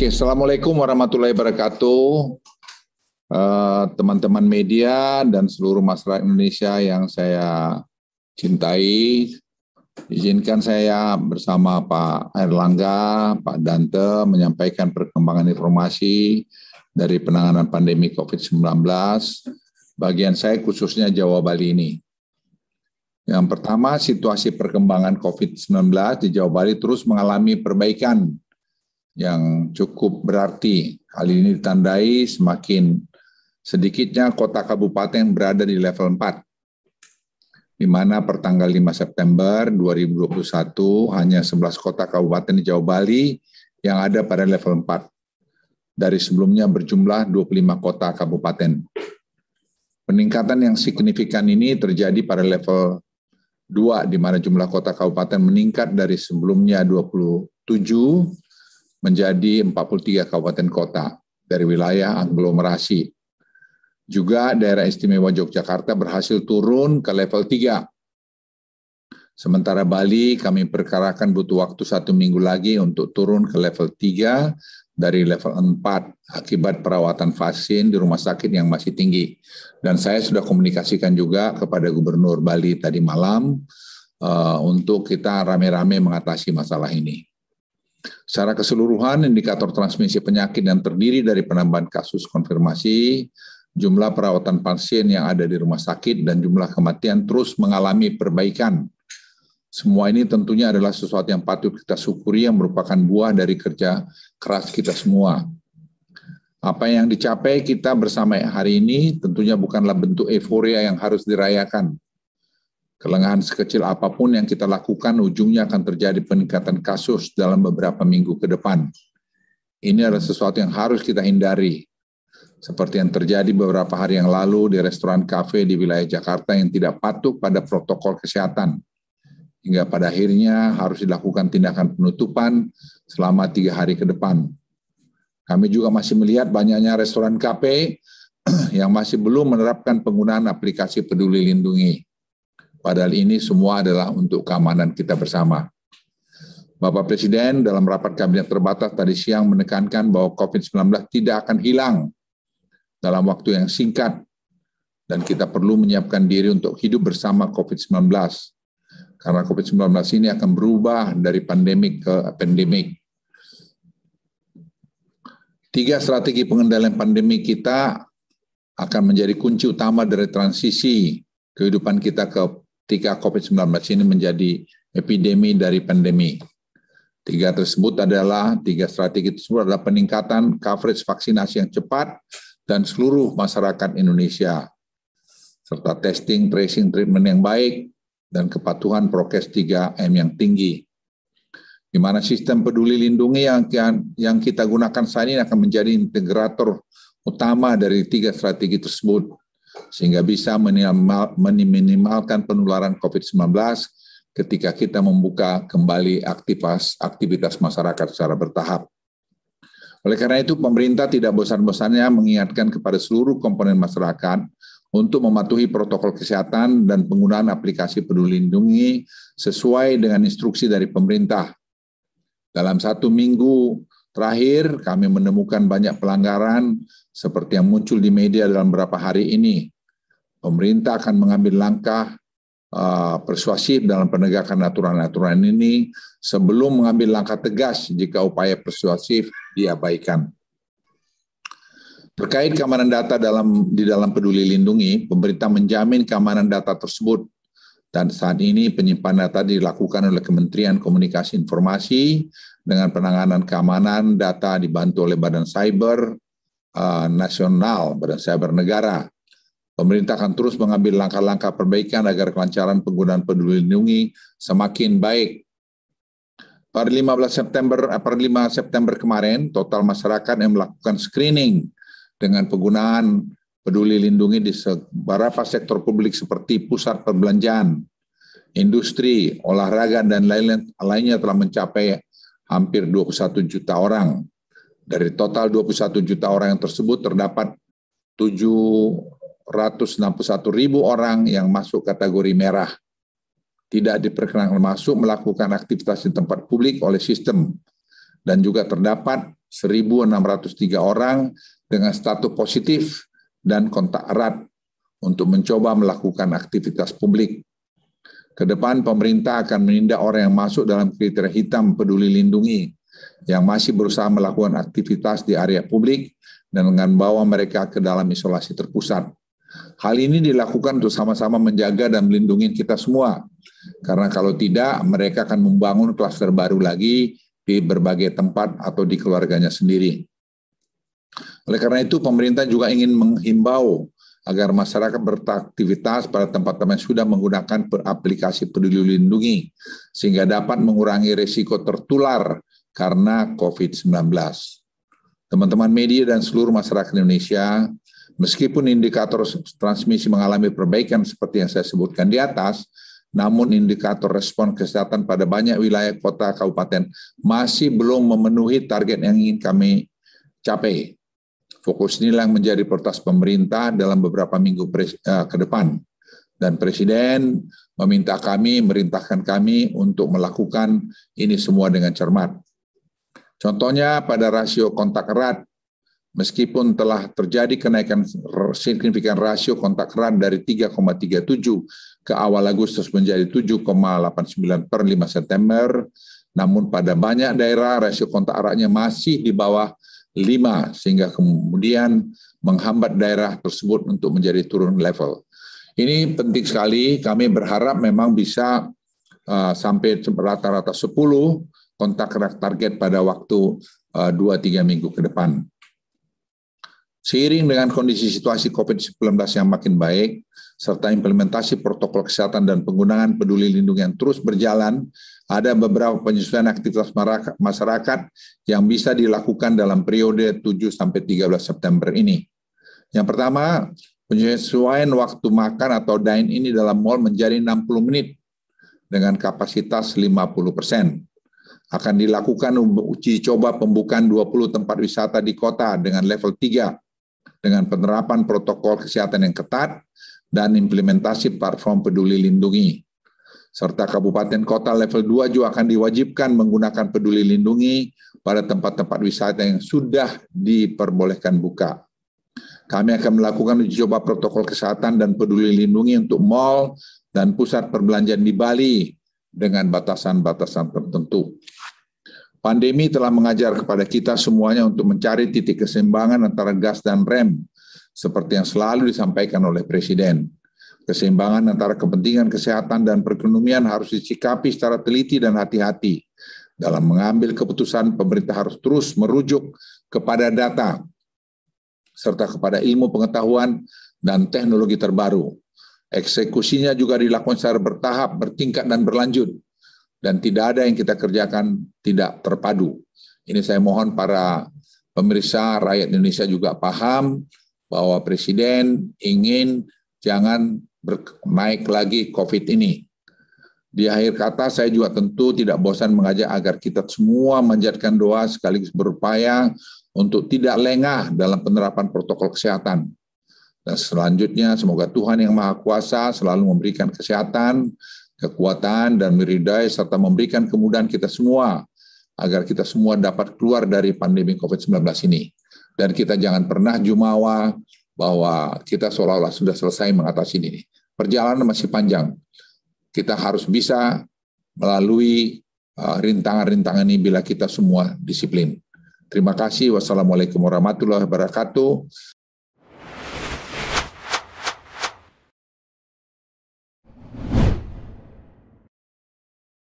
Oke, assalamualaikum warahmatullahi wabarakatuh, eh, teman-teman uh, media dan seluruh masyarakat Indonesia yang saya cintai. Izinkan saya bersama Pak Erlangga, Pak Dante menyampaikan perkembangan informasi dari penanganan pandemi COVID-19 bagian saya khususnya Jawa Bali ini. Yang pertama, situasi perkembangan COVID-19 di Jawa Bali terus mengalami perbaikan yang cukup berarti. Hal ini ditandai semakin sedikitnya kota kabupaten berada di level 4, di mana pertanggal 5 September 2021 hanya 11 kota kabupaten di Jawa Bali yang ada pada level 4. Dari sebelumnya berjumlah 25 kota kabupaten. Peningkatan yang signifikan ini terjadi pada level 2 di mana jumlah kota kabupaten meningkat dari sebelumnya 27 menjadi 43 kabupaten kota dari wilayah aglomerasi. Juga daerah istimewa Yogyakarta berhasil turun ke level 3. Sementara Bali kami perkarakan butuh waktu satu minggu lagi untuk turun ke level 3 dari level 4 akibat perawatan vaksin di rumah sakit yang masih tinggi. Dan saya sudah komunikasikan juga kepada Gubernur Bali tadi malam uh, untuk kita rame-rame mengatasi masalah ini. Secara keseluruhan, indikator transmisi penyakit yang terdiri dari penambahan kasus konfirmasi, jumlah perawatan pasien yang ada di rumah sakit, dan jumlah kematian terus mengalami perbaikan. Semua ini tentunya adalah sesuatu yang patut kita syukuri yang merupakan buah dari kerja keras kita semua. Apa yang dicapai kita bersama hari ini tentunya bukanlah bentuk euforia yang harus dirayakan, Kelengahan sekecil apapun yang kita lakukan, ujungnya akan terjadi peningkatan kasus dalam beberapa minggu ke depan. Ini adalah sesuatu yang harus kita hindari. Seperti yang terjadi beberapa hari yang lalu di restoran kafe di wilayah Jakarta yang tidak patuh pada protokol kesehatan. Hingga pada akhirnya harus dilakukan tindakan penutupan selama tiga hari ke depan. Kami juga masih melihat banyaknya restoran kafe yang masih belum menerapkan penggunaan aplikasi peduli lindungi Padahal ini semua adalah untuk keamanan kita bersama. Bapak Presiden dalam rapat kabinet terbatas tadi siang menekankan bahwa COVID-19 tidak akan hilang dalam waktu yang singkat dan kita perlu menyiapkan diri untuk hidup bersama COVID-19. Karena COVID-19 ini akan berubah dari pandemi ke pandemik. Tiga strategi pengendalian pandemi kita akan menjadi kunci utama dari transisi kehidupan kita ke ketika COVID-19 ini menjadi epidemi dari pandemi. Tiga tersebut adalah, tiga strategi tersebut adalah peningkatan coverage vaksinasi yang cepat dan seluruh masyarakat Indonesia, serta testing, tracing, treatment yang baik, dan kepatuhan prokes 3M yang tinggi. Di mana sistem peduli lindungi yang, yang kita gunakan saat ini akan menjadi integrator utama dari tiga strategi tersebut sehingga bisa meminimalkan penularan COVID-19 ketika kita membuka kembali aktivitas, aktivitas masyarakat secara bertahap. Oleh karena itu, pemerintah tidak bosan-bosannya mengingatkan kepada seluruh komponen masyarakat untuk mematuhi protokol kesehatan dan penggunaan aplikasi peduli lindungi sesuai dengan instruksi dari pemerintah. Dalam satu minggu terakhir, kami menemukan banyak pelanggaran seperti yang muncul di media dalam beberapa hari ini, pemerintah akan mengambil langkah uh, persuasif dalam penegakan aturan-aturan ini sebelum mengambil langkah tegas jika upaya persuasif diabaikan. Terkait keamanan data dalam di dalam Peduli Lindungi, pemerintah menjamin keamanan data tersebut dan saat ini penyimpanan data dilakukan oleh Kementerian Komunikasi Informasi dengan penanganan keamanan data dibantu oleh Badan Cyber, Eh, nasional nasional, cyber bernegara. Pemerintah akan terus mengambil langkah-langkah perbaikan agar kelancaran penggunaan peduli lindungi semakin baik. pada 15 September eh, per 5 September kemarin, total masyarakat yang melakukan screening dengan penggunaan peduli lindungi di beberapa sektor publik seperti pusat perbelanjaan, industri, olahraga, dan lain-lainnya telah mencapai hampir 21 juta orang. Dari total 21 juta orang yang tersebut terdapat 761 ribu orang yang masuk kategori merah. Tidak diperkenankan masuk melakukan aktivitas di tempat publik oleh sistem. Dan juga terdapat 1.603 orang dengan status positif dan kontak erat untuk mencoba melakukan aktivitas publik. Kedepan pemerintah akan menindak orang yang masuk dalam kriteria hitam peduli lindungi yang masih berusaha melakukan aktivitas di area publik dan dengan bawa mereka ke dalam isolasi terpusat. Hal ini dilakukan untuk sama-sama menjaga dan melindungi kita semua. Karena kalau tidak, mereka akan membangun klaster baru lagi di berbagai tempat atau di keluarganya sendiri. Oleh karena itu, pemerintah juga ingin menghimbau agar masyarakat beraktivitas pada tempat-tempat yang sudah menggunakan aplikasi peduli lindungi, sehingga dapat mengurangi risiko tertular karena COVID-19. Teman-teman media dan seluruh masyarakat Indonesia, meskipun indikator transmisi mengalami perbaikan seperti yang saya sebutkan di atas, namun indikator respon kesehatan pada banyak wilayah kota kabupaten masih belum memenuhi target yang ingin kami capai. Fokus inilah yang menjadi prioritas pemerintah dalam beberapa minggu eh, ke depan. Dan Presiden meminta kami, merintahkan kami untuk melakukan ini semua dengan cermat. Contohnya pada rasio kontak erat, meskipun telah terjadi kenaikan signifikan rasio kontak erat dari 3,37 ke awal Agustus menjadi 7,89 per 5 September, namun pada banyak daerah rasio kontak eratnya masih di bawah 5 sehingga kemudian menghambat daerah tersebut untuk menjadi turun level. Ini penting sekali, kami berharap memang bisa uh, sampai rata-rata 10 kontak target pada waktu eh, dua tiga minggu ke depan. Seiring dengan kondisi situasi COVID-19 yang makin baik, serta implementasi protokol kesehatan dan penggunaan peduli lindung yang terus berjalan, ada beberapa penyesuaian aktivitas masyarakat yang bisa dilakukan dalam periode 7-13 September ini. Yang pertama, penyesuaian waktu makan atau dine ini dalam mal menjadi 60 menit dengan kapasitas 50 persen akan dilakukan uji coba pembukaan 20 tempat wisata di kota dengan level 3 dengan penerapan protokol kesehatan yang ketat dan implementasi platform peduli lindungi. Serta kabupaten kota level 2 juga akan diwajibkan menggunakan peduli lindungi pada tempat-tempat wisata yang sudah diperbolehkan buka. Kami akan melakukan uji coba protokol kesehatan dan peduli lindungi untuk mal dan pusat perbelanjaan di Bali dengan batasan-batasan tertentu. Pandemi telah mengajar kepada kita semuanya untuk mencari titik keseimbangan antara gas dan rem, seperti yang selalu disampaikan oleh Presiden. Keseimbangan antara kepentingan kesehatan dan perekonomian harus disikapi secara teliti dan hati-hati. Dalam mengambil keputusan, pemerintah harus terus merujuk kepada data, serta kepada ilmu pengetahuan dan teknologi terbaru. Eksekusinya juga dilakukan secara bertahap, bertingkat, dan berlanjut. Dan tidak ada yang kita kerjakan tidak terpadu. Ini saya mohon para pemirsa rakyat Indonesia juga paham bahwa Presiden ingin jangan naik lagi COVID ini. Di akhir kata, saya juga tentu tidak bosan mengajak agar kita semua menjadikan doa sekaligus berupaya untuk tidak lengah dalam penerapan protokol kesehatan. Dan selanjutnya semoga Tuhan yang Maha Kuasa selalu memberikan kesehatan, kekuatan, dan meridai serta memberikan kemudahan kita semua agar kita semua dapat keluar dari pandemi COVID-19 ini. Dan kita jangan pernah jumawa bahwa kita seolah-olah sudah selesai mengatasi ini. Perjalanan masih panjang. Kita harus bisa melalui uh, rintangan-rintangan ini bila kita semua disiplin. Terima kasih. Wassalamualaikum warahmatullahi wabarakatuh.